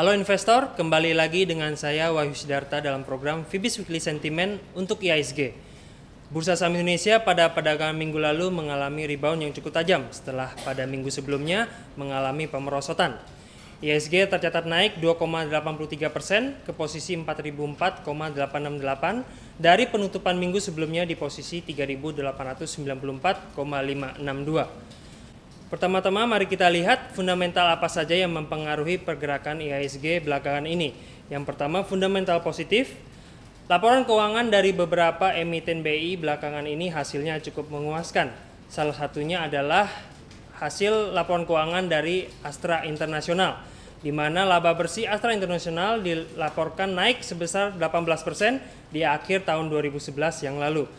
Halo investor, kembali lagi dengan saya Wahyu Sidarta dalam program Fibis Weekly Sentiment untuk IISG. Bursa saham Indonesia pada perdagangan minggu lalu mengalami rebound yang cukup tajam setelah pada minggu sebelumnya mengalami pemerosotan. ISG tercatat naik 2,83 persen ke posisi 4.004,868 dari penutupan minggu sebelumnya di posisi 3.894,562. Pertama-tama mari kita lihat fundamental apa saja yang mempengaruhi pergerakan IHSG belakangan ini. Yang pertama fundamental positif. Laporan keuangan dari beberapa emiten BI belakangan ini hasilnya cukup menguaskan. Salah satunya adalah hasil laporan keuangan dari Astra Internasional di mana laba bersih Astra Internasional dilaporkan naik sebesar 18% di akhir tahun 2011 yang lalu.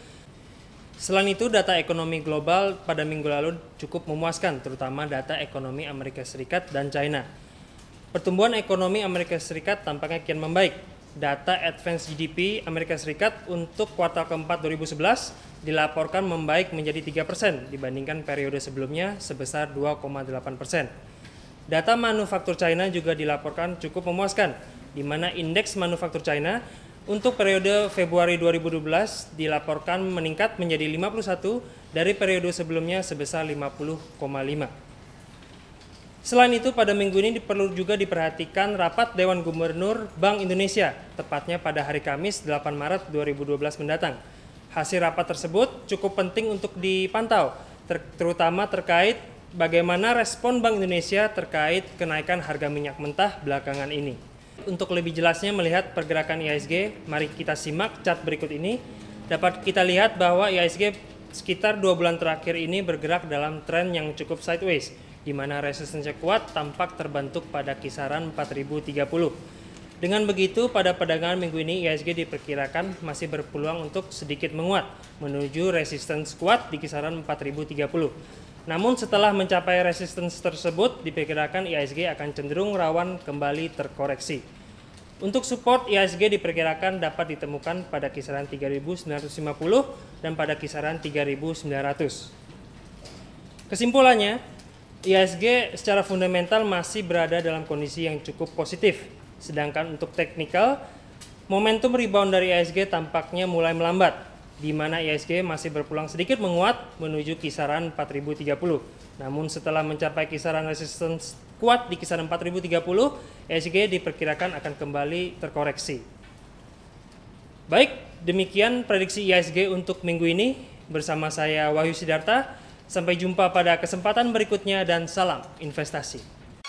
Selain itu, data ekonomi global pada minggu lalu cukup memuaskan, terutama data ekonomi Amerika Serikat dan China. Pertumbuhan ekonomi Amerika Serikat tampaknya kian membaik. Data Advance GDP Amerika Serikat untuk kuartal keempat 2011 dilaporkan membaik menjadi 3% dibandingkan periode sebelumnya sebesar 2,8%. Data manufaktur China juga dilaporkan cukup memuaskan, di mana indeks manufaktur China untuk periode Februari 2012 dilaporkan meningkat menjadi 51 dari periode sebelumnya sebesar 50,5. Selain itu, pada minggu ini perlu juga diperhatikan rapat Dewan Gubernur Bank Indonesia, tepatnya pada hari Kamis 8 Maret 2012 mendatang. Hasil rapat tersebut cukup penting untuk dipantau, ter terutama terkait bagaimana respon Bank Indonesia terkait kenaikan harga minyak mentah belakangan ini. Untuk lebih jelasnya melihat pergerakan ISG, mari kita simak chart berikut ini. Dapat kita lihat bahwa ISG sekitar dua bulan terakhir ini bergerak dalam tren yang cukup sideways, di mana resistensi kuat tampak terbentuk pada kisaran 4030. Dengan begitu, pada perdagangan minggu ini ISG diperkirakan masih berpeluang untuk sedikit menguat menuju resistensi kuat di kisaran 4030. Namun setelah mencapai resistance tersebut, diperkirakan ISG akan cenderung rawan kembali terkoreksi. Untuk support IHSG diperkirakan dapat ditemukan pada kisaran 3.950 dan pada kisaran 3.900. Kesimpulannya, IHSG secara fundamental masih berada dalam kondisi yang cukup positif. Sedangkan untuk teknikal, momentum rebound dari IHSG tampaknya mulai melambat, di mana IHSG masih berpulang sedikit menguat menuju kisaran 4.030. Namun setelah mencapai kisaran resistance kuat di kisaran 4030, ESG diperkirakan akan kembali terkoreksi. Baik, demikian prediksi ISG untuk minggu ini. Bersama saya Wahyu Sidarta. Sampai jumpa pada kesempatan berikutnya dan salam investasi.